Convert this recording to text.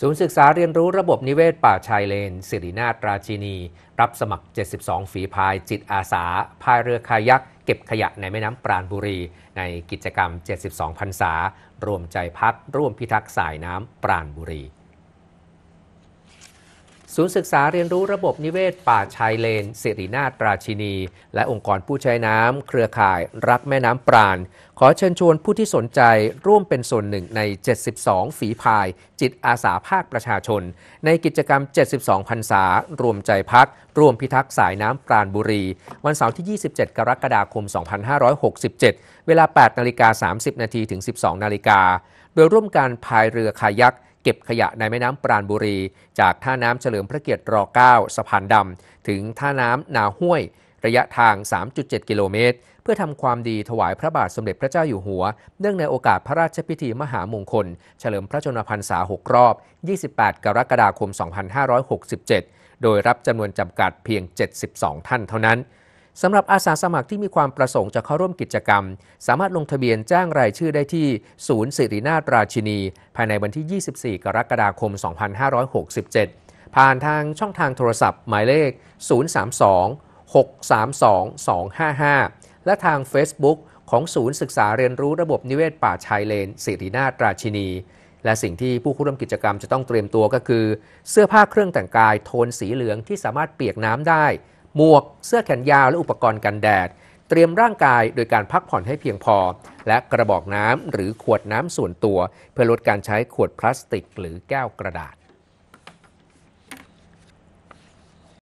ศูนย์ศึกษาเรียนรู้ระบบนิเวศป่าชายเลนสิรินาตราชินี รับสมัคร 72 ฝีพายจิตอาสาพายเรือคายักเก็บขยะในแม่น้ำปราณบุรี ในกิจกรรม 72 พรรษารวมใจพักร่วมพิทักษ์สายน้ำปราณบุรีศูนย์ศึกษาเรียนรู้ระบบนิเวศป่าชายเลน สิรินาตราชินี และองค์กรผู้ใช้น้ำ เครือข่ายรักแม่น้ำปราณขอเชิญชวนผู้ที่สนใจร่วมเป็นส่วนหนึ่งใน 72 ฝีพาย จิตอาสาภาคประชาชนในกิจกรรม 72พรรษารวมใจพัก ร่วมพิทักษ์สายน้ำปราณบุรี วันเสาร์ที่ 27 กรกฎาคม 2567 เวลา8นาฬิกา30นาทีถึง 12นาฬิกาโดยร่วมการพายเรือคายักเก็บขยะในแม่น้ำปราณบุรี จากท่าน้ำเฉลิมพระเกียรติร9สะพานดำถึงท่าน้ำนาห้วยระยะทาง 3.7 กิโลเมตร เพื่อทำความดีถวายพระบาทสมเด็จพระเจ้าอยู่หัว เนื่องในโอกาสพระราชพิธีมหามงคล เฉลิมพระชนมพรรษา 6 รอบ 28 กรกฎาคม 2567 โดยรับจำนวนจำกัดเพียง 72 ท่านเท่านั้นสำหรับอาสาสมัครที่มีความประสงค์จะเข้าร่วมกิจกรรม สามารถลงทะเบียนแจ้งรายชื่อได้ที่ศูนย์สิรินาตราชินี ภายในวันที่ 24 กรกฎาคม 2567 ผ่านทางช่องทางโทรศัพท์หมายเลข 032 632 255 และทาง Facebook ของศูนย์ศึกษาเรียนรู้ระบบนิเวศป่าชายเลน สิรินาตราชินี และสิ่งที่ผู้ร่วมกิจกรรมจะต้องเตรียมตัวก็คือ เสื้อผ้าเครื่องแต่งกายโทนสีเหลืองที่สามารถเปียกน้ำได้หมวกเสื้อแขนยาวและอุปกรณ์กันแดด เตรียมร่างกายโดยการพักผ่อนให้เพียงพอ และกระบอกน้ำหรือขวดน้ำส่วนตัว เพื่อลดการใช้ขวดพลาสติกหรือแก้วกระดาษ